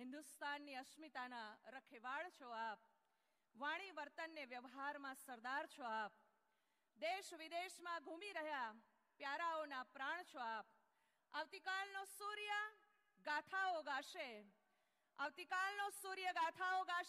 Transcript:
હિન્દુસ્તાનની અસ્મિતાના રખેવાળ છો આપ વાણી વર્તનને વ્યવહારમાં સરદાર છો આપ દેશ વિદેશમાં ઘૂમી રહ્યા પ્યારાઓના પ્રાણ છો આપ આવતીકાલનો સૂર્ય ગાથાઓ ગાશે આવતીકાલનો સૂર્ય ગાથાઓ ગાશે